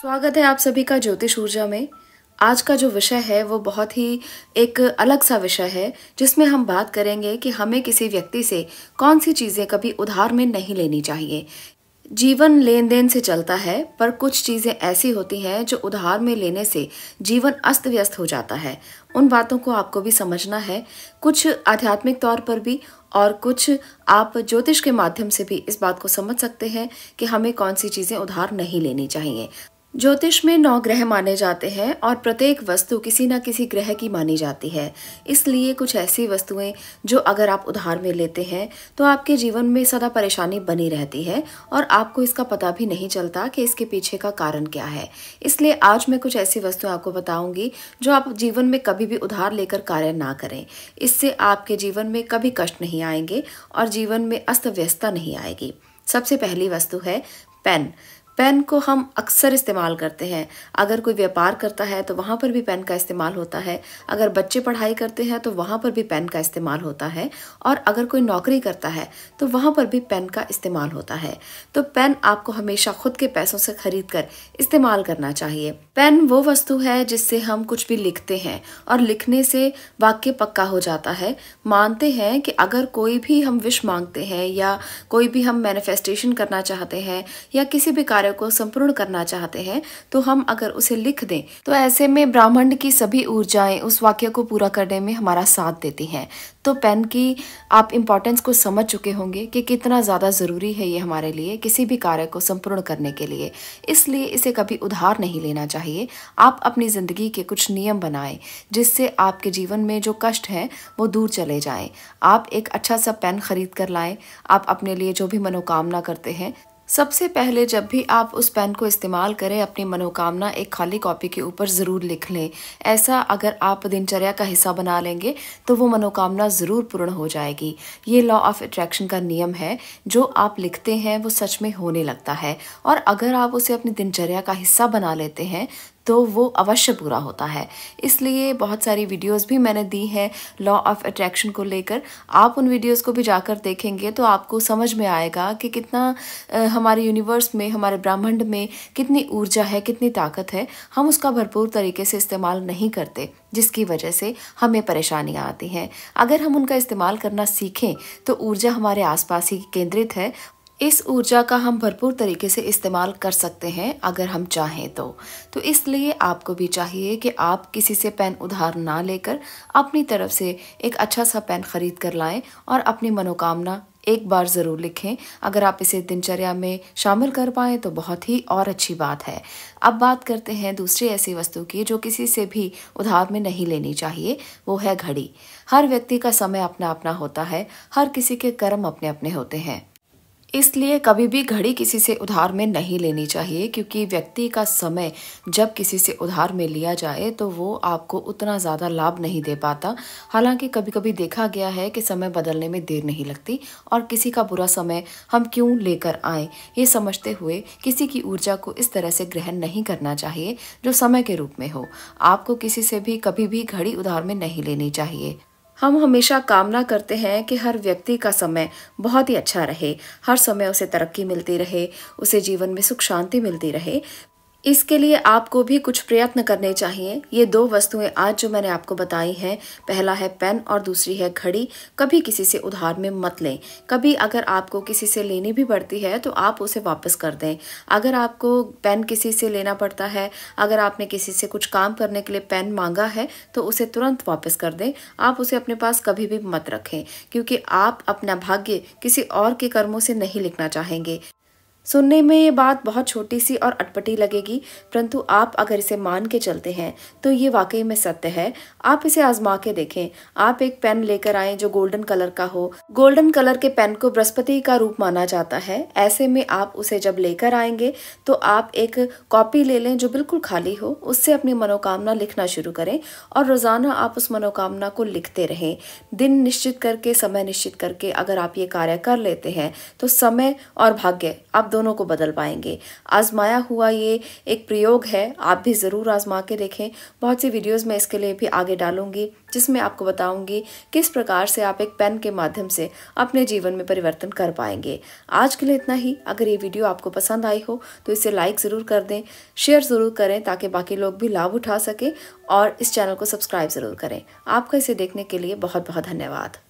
स्वागत है आप सभी का ज्योतिष ऊर्जा में आज का जो विषय है वो बहुत ही एक अलग सा विषय है जिसमें हम बात करेंगे कि हमें किसी व्यक्ति से कौन सी चीज़ें कभी उधार में नहीं लेनी चाहिए जीवन लेन देन से चलता है पर कुछ चीज़ें ऐसी होती हैं जो उधार में लेने से जीवन अस्त व्यस्त हो जाता है उन बातों को आपको भी समझना है कुछ आध्यात्मिक तौर पर भी और कुछ आप ज्योतिष के माध्यम से भी इस बात को समझ सकते हैं कि हमें कौन सी चीज़ें उधार नहीं लेनी चाहिए ज्योतिष में नौ ग्रह माने जाते हैं और प्रत्येक वस्तु किसी ना किसी ग्रह की मानी जाती है इसलिए कुछ ऐसी वस्तुएं जो अगर आप उधार में लेते हैं तो आपके जीवन में सदा परेशानी बनी रहती है और आपको इसका पता भी नहीं चलता कि इसके पीछे का कारण क्या है इसलिए आज मैं कुछ ऐसी वस्तुएं आपको बताऊंगी जो आप जीवन में कभी भी उधार लेकर कार्य ना करें इससे आपके जीवन में कभी कष्ट नहीं आएंगे और जीवन में अस्त व्यस्तता नहीं आएगी सबसे पहली वस्तु है पेन पेन को हम अक्सर इस्तेमाल करते हैं अगर कोई व्यापार करता है तो वहाँ पर भी पेन का इस्तेमाल होता है अगर बच्चे पढ़ाई करते हैं तो वहाँ पर भी पेन का इस्तेमाल होता है और अगर कोई नौकरी करता है तो वहाँ पर भी पेन का इस्तेमाल होता है तो पेन आपको हमेशा खुद के पैसों से खरीद कर इस्तेमाल करना चाहिए पेन वो वस्तु है जिससे हम कुछ भी लिखते हैं और लिखने से वाक्य पक्का हो जाता है मानते हैं कि अगर कोई भी हम विश मांगते हैं या कोई भी हम मैनिफेस्टेशन करना चाहते हैं या किसी भी कार्य को संपूर्ण करना चाहते हैं तो हम अगर उसे लिख दें तो ऐसे में ब्राह्मण की सभी ऊर्जाएं उस वाक्य को पूरा करने में हमारा साथ देती हैं तो पेन की आप इम्पॉर्टेंस को समझ चुके होंगे कि कितना ज़्यादा ज़रूरी है ये हमारे लिए किसी भी कार्य को संपूर्ण करने के लिए इसलिए इसे कभी उधार नहीं लेना चाहिए चाहिए आप अपनी ज़िंदगी के कुछ नियम बनाएं जिससे आपके जीवन में जो कष्ट हैं वो दूर चले जाएं आप एक अच्छा सा पेन खरीद कर लाएं आप अपने लिए जो भी मनोकामना करते हैं सबसे पहले जब भी आप उस पेन को इस्तेमाल करें अपनी मनोकामना एक खाली कॉपी के ऊपर ज़रूर लिख लें ऐसा अगर आप दिनचर्या का हिस्सा बना लेंगे तो वो मनोकामना ज़रूर पूर्ण हो जाएगी ये लॉ ऑफ अट्रैक्शन का नियम है जो आप लिखते हैं वो सच में होने लगता है और अगर आप उसे अपनी दिनचर्या का हिस्सा बना लेते हैं तो वो अवश्य पूरा होता है इसलिए बहुत सारी वीडियोस भी मैंने दी हैं लॉ ऑफ अट्रैक्शन को लेकर आप उन वीडियोस को भी जाकर देखेंगे तो आपको समझ में आएगा कि कितना हमारे यूनिवर्स में हमारे ब्रह्मांड में कितनी ऊर्जा है कितनी ताकत है हम उसका भरपूर तरीके से इस्तेमाल नहीं करते जिसकी वजह से हमें परेशानियाँ आती हैं अगर हम उनका इस्तेमाल करना सीखें तो ऊर्जा हमारे आसपास ही केंद्रित है इस ऊर्जा का हम भरपूर तरीके से इस्तेमाल कर सकते हैं अगर हम चाहें तो तो इसलिए आपको भी चाहिए कि आप किसी से पेन उधार ना लेकर अपनी तरफ से एक अच्छा सा पेन ख़रीद कर लाएं और अपनी मनोकामना एक बार ज़रूर लिखें अगर आप इसे दिनचर्या में शामिल कर पाएँ तो बहुत ही और अच्छी बात है अब बात करते हैं दूसरी ऐसी वस्तु की जो किसी से भी उधार में नहीं लेनी चाहिए वो है घड़ी हर व्यक्ति का समय अपना अपना होता है हर किसी के कर्म अपने अपने होते हैं इसलिए कभी भी घड़ी किसी से उधार में नहीं लेनी चाहिए क्योंकि व्यक्ति का समय जब किसी से उधार में लिया जाए तो वो आपको उतना ज़्यादा लाभ नहीं दे पाता हालांकि कभी कभी देखा गया है कि समय बदलने में देर नहीं लगती और किसी का बुरा समय हम क्यों लेकर आए ये समझते हुए किसी की ऊर्जा को इस तरह से ग्रहण नहीं करना चाहिए जो समय के रूप में हो आपको किसी से भी कभी भी घड़ी उधार में नहीं लेनी चाहिए हम हमेशा कामना करते हैं कि हर व्यक्ति का समय बहुत ही अच्छा रहे हर समय उसे तरक्की मिलती रहे उसे जीवन में सुख शांति मिलती रहे इसके लिए आपको भी कुछ प्रयत्न करने चाहिए ये दो वस्तुएं आज जो मैंने आपको बताई हैं पहला है पेन और दूसरी है घड़ी कभी किसी से उधार में मत लें कभी अगर आपको किसी से लेनी भी पड़ती है तो आप उसे वापस कर दें अगर आपको पेन किसी से लेना पड़ता है अगर आपने किसी से कुछ काम करने के लिए पेन मांगा है तो उसे तुरंत वापस कर दें आप उसे अपने पास कभी भी मत रखें क्योंकि आप अपना भाग्य किसी और के कर्मों से नहीं लिखना चाहेंगे सुनने में ये बात बहुत छोटी सी और अटपटी लगेगी परंतु आप अगर इसे मान के चलते हैं तो ये वाकई में सत्य है आप इसे आजमा के देखें आप एक पेन लेकर आए जो गोल्डन कलर का हो गोल्डन कलर के पेन को बृहस्पति का रूप माना जाता है ऐसे में आप उसे जब लेकर आएंगे तो आप एक कॉपी ले लें जो बिल्कुल खाली हो उससे अपनी मनोकामना लिखना शुरू करें और रोज़ाना आप उस मनोकामना को लिखते रहें दिन निश्चित करके समय निश्चित करके अगर आप ये कार्य कर लेते हैं तो समय और भाग्य आप दोनों को बदल पाएंगे आजमाया हुआ ये एक प्रयोग है आप भी ज़रूर आजमा के देखें बहुत सी वीडियोस मैं इसके लिए भी आगे डालूंगी जिसमें आपको बताऊंगी किस प्रकार से आप एक पेन के माध्यम से अपने जीवन में परिवर्तन कर पाएंगे आज के लिए इतना ही अगर ये वीडियो आपको पसंद आई हो तो इसे लाइक ज़रूर कर दें शेयर ज़रूर करें ताकि बाकी लोग भी लाभ उठा सकें और इस चैनल को सब्सक्राइब ज़रूर करें आपका इसे देखने के लिए बहुत बहुत धन्यवाद